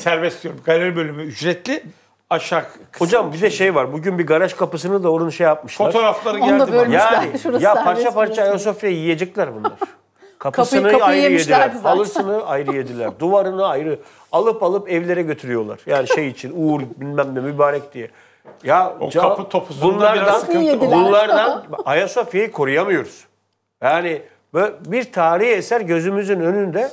Serbest diyorum. Galeri bölümü ücretli. Aşağı kısmı. Hocam bir de şey. şey var. Bugün bir garaj kapısını da onun şey yapmışlar. Fotoğrafları Onu da bölmüşler. Yani ya parça parça ayasofya yiyecekler bunlar. Kapısını Kapıyı- kapıyı ayrı yediler. zaten. Halısını ayrı yediler. Duvarını ayrı. Alıp alıp evlere götürüyorlar. Yani şey için Uğur bilmem ne mübarek diye. Ya O ca- kapı topuzunda biraz sıkıntı Kapıyı bunlardan Ayasofya'yı koruyamıyoruz. Yani böyle bir tarihi eser gözümüzün önünde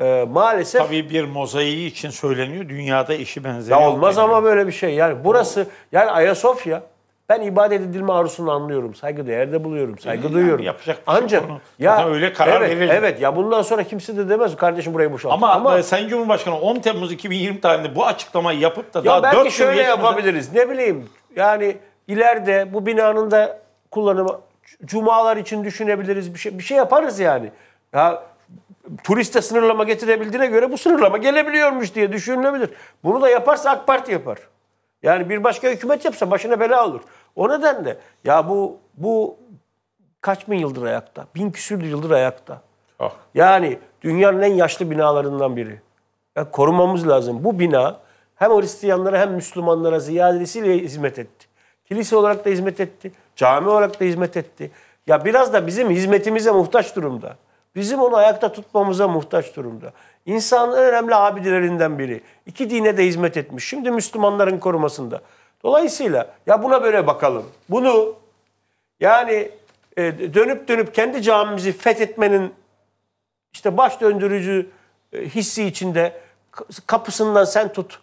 e, maalesef... Tabii bir mozaiği için söyleniyor. Dünyada işi benzeri Ya olmaz ama böyle bir şey. Yani burası, yani Ayasofya ben ibadet edilme arzusunu anlıyorum. Saygı değerde buluyorum. Saygı yani duyuyorum. Yapacak bir şey Ancak ya öyle karar evet, verildi. Evet ya bundan sonra kimse de demez kardeşim burayı boşalt. Ama, ama e, Sayın Cumhurbaşkanı 10 Temmuz 2020 tarihinde bu açıklamayı yapıp da ya daha belki 4 belki şöyle yapabiliriz. Ne bileyim yani ileride bu binanın da kullanımı cumalar için düşünebiliriz. Bir şey bir şey yaparız yani. Ya turiste sınırlama getirebildiğine göre bu sınırlama gelebiliyormuş diye düşünülebilir. Bunu da yaparsa AK Parti yapar. Yani bir başka hükümet yapsa başına bela olur. O nedenle ya bu bu kaç bin yıldır ayakta? Bin küsür yıldır ayakta. Ah. Yani dünyanın en yaşlı binalarından biri. Yani korumamız lazım. Bu bina hem Hristiyanlara hem Müslümanlara ziyadesiyle hizmet etti. Kilise olarak da hizmet etti. Cami olarak da hizmet etti. Ya biraz da bizim hizmetimize muhtaç durumda. Bizim onu ayakta tutmamıza muhtaç durumda. İnsanın önemli abidilerinden biri. İki dine de hizmet etmiş. Şimdi Müslümanların korumasında. Dolayısıyla ya buna böyle bakalım. Bunu yani e, dönüp dönüp kendi camimizi fethetmenin işte baş döndürücü e, hissi içinde kapısından sen tut,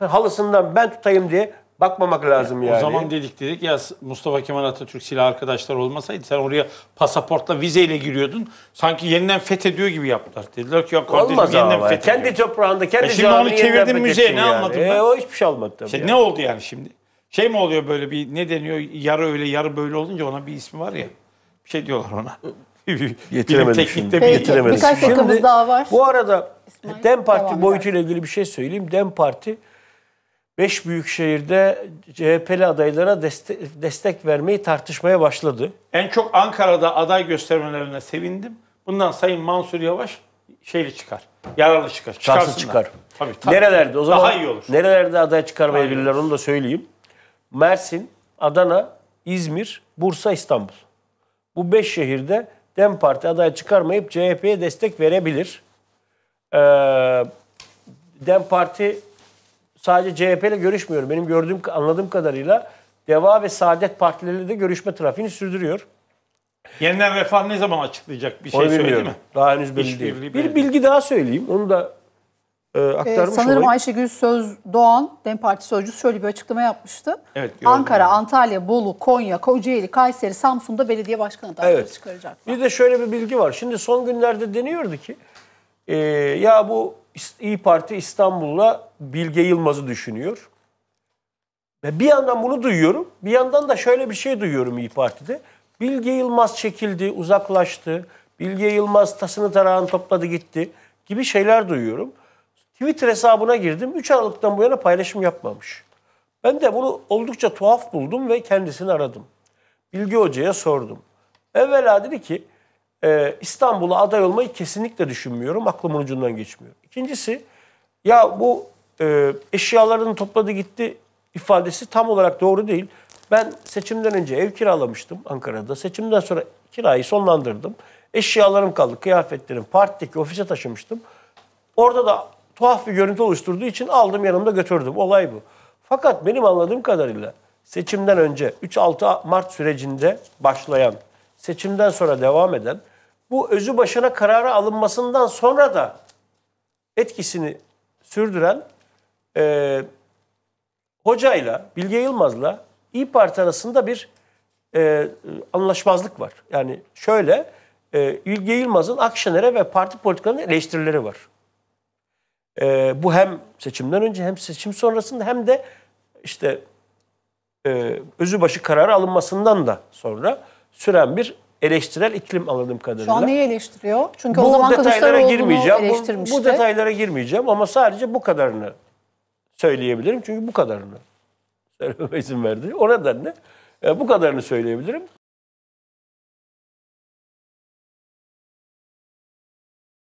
halısından ben tutayım diye bakmamak lazım yani. O zaman dedik dedik ya Mustafa Kemal Atatürk silah arkadaşlar olmasaydı sen oraya pasaportla vizeyle giriyordun. Sanki yeniden fethediyor gibi yaptılar. Dediler ki ya kardeşim Olmaz yeniden fethediyor. Kendi toprağında kendi e şimdi onu çevirdin müzeye ne yani. anladın? E, o hiçbir şey almadı tabii. İşte yani. Ne oldu yani şimdi? Şey mi oluyor böyle bir ne deniyor yarı öyle yarı böyle olunca ona bir ismi var ya. Bir şey diyorlar ona. Yetiremedim şimdi. Bir yetiremedim. Birkaç dakikamız daha var. Bu arada İsmail, Dem Parti boyutuyla ilgili bir şey söyleyeyim. Dem Parti 5 büyük şehirde CHP'li adaylara destek, destek vermeyi tartışmaya başladı. En çok Ankara'da aday göstermelerine sevindim. Bundan Sayın Mansur Yavaş şeyli çıkar. Yararlı çıkar. Şanslı çıkar. Tabii, tabii. Nerelerde o zaman? Daha iyi olur. Nerelerde aday çıkarmayabilirler onu da söyleyeyim. Mersin, Adana, İzmir, Bursa, İstanbul. Bu beş şehirde DEM Parti aday çıkarmayıp CHP'ye destek verebilir. Ee, DEM Parti sadece CHP ile görüşmüyor. Benim gördüğüm, anladığım kadarıyla Deva ve Saadet Partileri de görüşme trafiğini sürdürüyor. Yeniden refah ne zaman açıklayacak bir şey Onu söyledi mi? Daha henüz belli değil. Birliği, bir bilgi daha söyleyeyim. Onu da e, ee, aktarmış ee, Sanırım olayım. Ayşegül Söz Doğan, DEM Parti Sözcüsü şöyle bir açıklama yapmıştı. Evet, Ankara, yani. Antalya, Bolu, Konya, Kocaeli, Kayseri, Samsun'da belediye başkanı da evet. çıkaracaklar. Bir de şöyle bir bilgi var. Şimdi son günlerde deniyordu ki e, ya bu İyi Parti İstanbul'la Bilge Yılmaz'ı düşünüyor. Ve bir yandan bunu duyuyorum, bir yandan da şöyle bir şey duyuyorum İyi Parti'de. Bilge Yılmaz çekildi, uzaklaştı. Bilge Yılmaz tasını tarağını topladı gitti gibi şeyler duyuyorum. Twitter hesabına girdim. 3 Aralık'tan bu yana paylaşım yapmamış. Ben de bunu oldukça tuhaf buldum ve kendisini aradım. Bilge Hoca'ya sordum. Evvela dedi ki e, İstanbul'a aday olmayı kesinlikle düşünmüyorum. Aklımın ucundan geçmiyor. İkincisi ya bu e, eşyalarını topladı gitti ifadesi tam olarak doğru değil. Ben seçimden önce ev kiralamıştım Ankara'da. Seçimden sonra kirayı sonlandırdım. Eşyalarım kaldı, kıyafetlerim. Partideki ofise taşımıştım. Orada da tuhaf bir görüntü oluşturduğu için aldım yanımda götürdüm. Olay bu. Fakat benim anladığım kadarıyla seçimden önce 3-6 Mart sürecinde başlayan, seçimden sonra devam eden bu özü başına karara alınmasından sonra da etkisini sürdüren e, hocayla, Bilge Yılmaz'la İYİ Parti arasında bir e, anlaşmazlık var. Yani şöyle, e, Bilge Yılmaz'ın Akşener'e ve parti politikalarına eleştirileri var. E, bu hem seçimden önce hem seçim sonrasında hem de işte e, özü başı kararı alınmasından da sonra süren bir eleştirel iklim anladığım kadarıyla. Şu an neyi eleştiriyor? Çünkü bu o zaman Kılıçdaroğlu'nu girmeyeceğim. eleştirmişti. Bu, bu detaylara girmeyeceğim ama sadece bu kadarını söyleyebilirim. Çünkü bu kadarını söylememe izin verdi. O nedenle e, bu kadarını söyleyebilirim.